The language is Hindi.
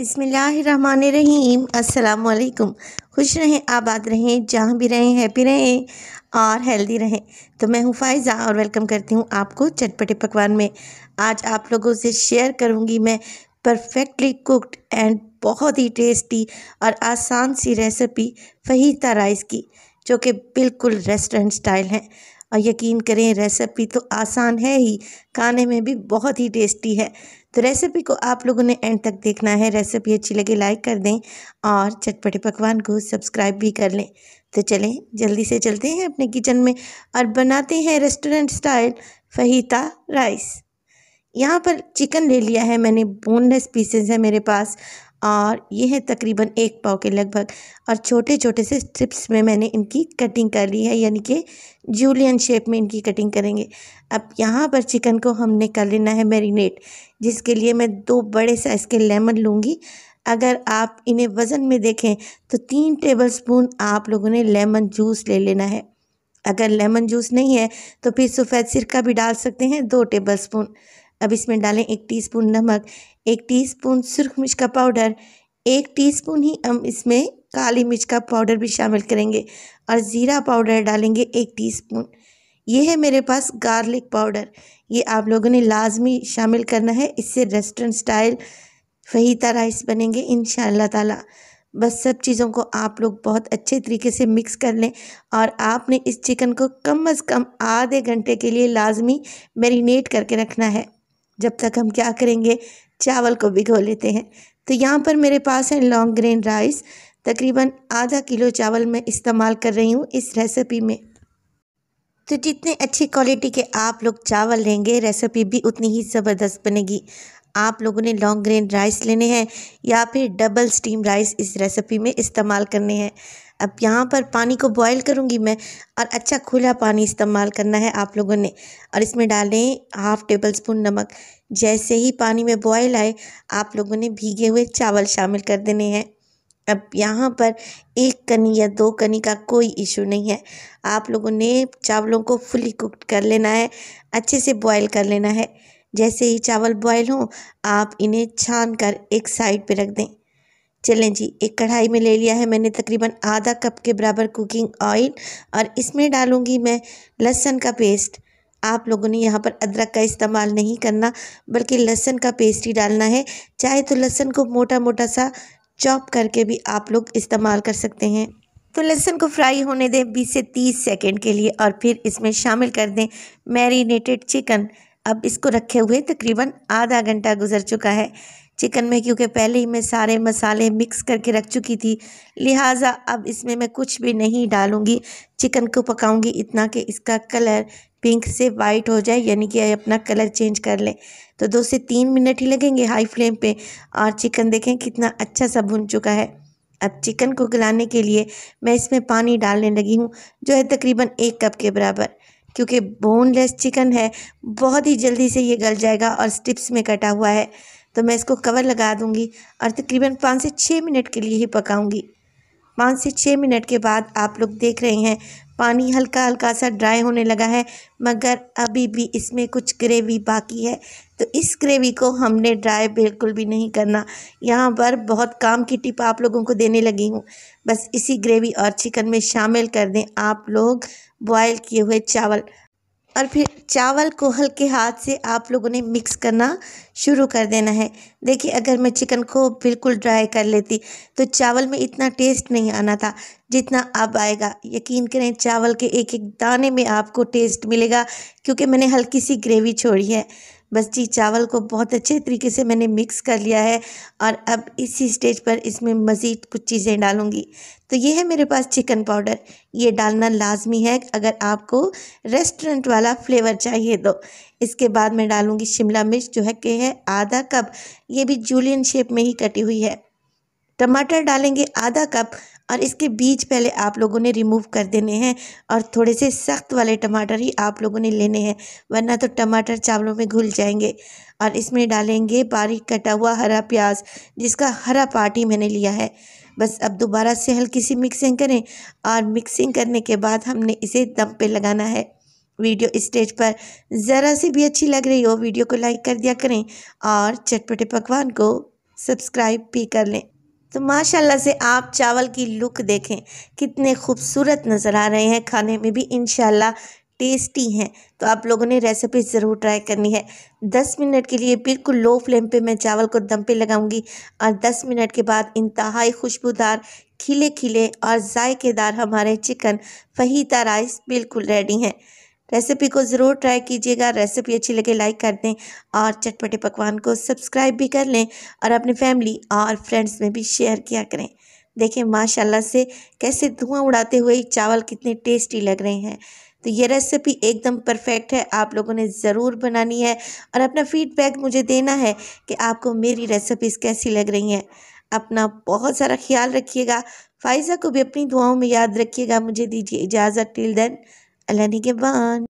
बिसमीम अल्लाम खुश रहें आबाद रहें जहाँ भी रहें हैप्पी रहें और हेल्दी रहें तो मैं हूँ फायज़ा और वेलकम करती हूँ आपको चटपटे पकवान में आज आप लोगों से शेयर करूँगी मैं परफेक्टली कुकड एंड बहुत ही टेस्टी और आसान सी रेसिपी फहीता राइस की जो कि बिल्कुल रेस्टोरेंट स्टाइल है और यकीन करें रेसिपी तो आसान है ही खाने में भी बहुत ही टेस्टी है तो रेसिपी को आप लोगों ने एंड तक देखना है रेसिपी अच्छी लगे लाइक कर दें और चटपटे पकवान को सब्सक्राइब भी कर लें तो चलें जल्दी से चलते हैं अपने किचन में और बनाते हैं रेस्टोरेंट स्टाइल फहीता राइस यहाँ पर चिकन ले लिया है मैंने बोनलेस पीसेस है मेरे पास और ये है तकरीबन एक पाव के लगभग और छोटे छोटे से स्ट्रिप्स में मैंने इनकी कटिंग कर ली है यानी कि जूलियन शेप में इनकी कटिंग करेंगे अब यहाँ पर चिकन को हमने कर लेना है मैरिनेट जिसके लिए मैं दो बड़े साइज़ के लेमन लूँगी अगर आप इन्हें वज़न में देखें तो तीन टेबल स्पून आप लोगों ने लेमन जूस ले लेना है अगर लेमन जूस नहीं है तो फिर सफ़ेद सिरका भी डाल सकते हैं दो टेबल स्पून अब इसमें डालें एक टीस्पून नमक एक टीस्पून सुरख मिर्च का पाउडर एक टीस्पून ही हम इसमें काली मिर्च का पाउडर भी शामिल करेंगे और ज़ीरा पाउडर डालेंगे एक टीस्पून ये है मेरे पास गार्लिक पाउडर ये आप लोगों ने लाजमी शामिल करना है इससे रेस्टोरेंट स्टाइल फहीता राइस बनेंगे इन ताला बस सब चीज़ों को आप लोग बहुत अच्छे तरीके से मिक्स कर लें और आपने इस चिकन को कम अज़ कम आधे घंटे के लिए लाजमी मैरिनेट करके रखना है जब तक हम क्या करेंगे चावल को भिगो लेते हैं तो यहाँ पर मेरे पास है लॉन्ग ग्रेन राइस तकरीबन आधा किलो चावल मैं इस्तेमाल कर रही हूँ इस रेसिपी में तो जितने अच्छी क्वालिटी के आप लोग चावल लेंगे रेसिपी भी उतनी ही ज़बरदस्त बनेगी आप लोगों ने लॉन्ग ग्रेन राइस लेने हैं या फिर डबल स्टीम राइस इस रेसिपी में इस्तेमाल करने हैं अब यहाँ पर पानी को बॉईल करूँगी मैं और अच्छा खुला पानी इस्तेमाल करना है आप लोगों ने और इसमें डालें हाफ़ टेबल स्पून नमक जैसे ही पानी में बॉयल आए आप लोगों ने भीगे हुए चावल शामिल कर देने हैं अब यहाँ पर एक कनी या दो कनी का कोई इशू नहीं है आप लोगों ने चावलों को फुली कुक कर लेना है अच्छे से बॉयल कर लेना है जैसे ही चावल बॉयल हों आप इन्हें छान कर एक साइड पे रख दें चलें जी एक कढ़ाई में ले लिया है मैंने तकरीबन आधा कप के बराबर कुकिंग ऑयल और इसमें डालूँगी मैं लहसन का पेस्ट आप लोगों ने यहाँ पर अदरक का इस्तेमाल नहीं करना बल्कि लहसन का पेस्ट ही डालना है चाहे तो लहसुन को मोटा मोटा सा चॉप करके भी आप लोग इस्तेमाल कर सकते हैं तो लहसुन को फ्राई होने दें 20 से 30 सेकंड के लिए और फिर इसमें शामिल कर दें मैरिनेटेड चिकन अब इसको रखे हुए तकरीबन आधा घंटा गुजर चुका है चिकन में क्योंकि पहले ही मैं सारे मसाले मिक्स करके रख चुकी थी लिहाजा अब इसमें मैं कुछ भी नहीं डालूंगी चिकन को पकाऊंगी इतना कि इसका कलर पिंक से वाइट हो जाए यानी कि अपना कलर चेंज कर ले तो दो से तीन मिनट ही लगेंगे हाई फ्लेम पे और चिकन देखें कितना अच्छा सा भुन चुका है अब चिकन को गलाने के लिए मैं इसमें पानी डालने लगी हूँ जो है तकरीबन एक कप के बराबर क्योंकि बोनलेस चिकन है बहुत ही जल्दी से ये गल जाएगा और स्टिप्स में कटा हुआ है तो मैं इसको कवर लगा दूँगी और तकरीबन पाँच से छः मिनट के लिए ही पकाऊंगी पाँच से छः मिनट के बाद आप लोग देख रहे हैं पानी हल्का हल्का सा ड्राई होने लगा है मगर अभी भी इसमें कुछ ग्रेवी बाकी है तो इस ग्रेवी को हमने ड्राई बिल्कुल भी नहीं करना यहाँ पर बहुत काम की टिप आप लोगों को देने लगी हूँ बस इसी ग्रेवी और चिकन में शामिल कर दें आप लोग बॉयल किए हुए चावल और फिर चावल को हल्के हाथ से आप लोगों ने मिक्स करना शुरू कर देना है देखिए अगर मैं चिकन को बिल्कुल ड्राई कर लेती तो चावल में इतना टेस्ट नहीं आना था जितना अब आएगा यकीन करें चावल के एक एक दाने में आपको टेस्ट मिलेगा क्योंकि मैंने हल्की सी ग्रेवी छोड़ी है बस जी चावल को बहुत अच्छे तरीके से मैंने मिक्स कर लिया है और अब इसी स्टेज पर इसमें मज़ीद कुछ चीज़ें डालूँगी तो ये है मेरे पास चिकन पाउडर ये डालना लाजमी है अगर आपको रेस्टोरेंट वाला फ्लेवर चाहिए तो इसके बाद मैं डालूँगी शिमला मिर्च जो है कि है आधा कप ये भी जूलियन शेप में ही कटी हुई है टमाटर डालेंगे आधा कप और इसके बीज पहले आप लोगों ने रिमूव कर देने हैं और थोड़े से सख्त वाले टमाटर ही आप लोगों ने लेने हैं वरना तो टमाटर चावलों में घुल जाएंगे और इसमें डालेंगे बारीक कटा हुआ हरा प्याज जिसका हरा पार्ट ही मैंने लिया है बस अब दोबारा से हल्की सी मिक्सिंग करें और मिक्सिंग करने के बाद हमने इसे दम पे लगाना है वीडियो स्टेज पर ज़रा सी भी अच्छी लग रही हो वीडियो को लाइक कर दिया करें और चटपटे पकवान को सब्सक्राइब भी कर लें तो माशाल्लाह से आप चावल की लुक देखें कितने खूबसूरत नज़र आ रहे हैं खाने में भी इन टेस्टी हैं तो आप लोगों ने रेसिपी ज़रूर ट्राई करनी है 10 मिनट के लिए बिल्कुल लो फ्लेम पे मैं चावल को दम पे लगाऊंगी और 10 मिनट के बाद इंतहाई खुशबूदार खिले खिले और ज़ायकेदार हमारे चिकन फहीता राइस बिल्कुल रेडी हैं रेसिपी को ज़रूर ट्राई कीजिएगा रेसिपी अच्छी लगे लाइक कर दें और चटपटे पकवान को सब्सक्राइब भी कर लें और अपने फैमिली और फ्रेंड्स में भी शेयर किया करें देखें माशाल्लाह से कैसे धुआं उड़ाते हुए चावल कितने टेस्टी लग रहे हैं तो ये रेसिपी एकदम परफेक्ट है आप लोगों ने ज़रूर बनानी है और अपना फीडबैक मुझे देना है कि आपको मेरी रेसिपीज़ कैसी लग रही हैं अपना बहुत सारा ख्याल रखिएगा फाइजा को भी अपनी दुआओं में याद रखिएगा मुझे दीजिए इजाज़त टिल देन अलाने के बाद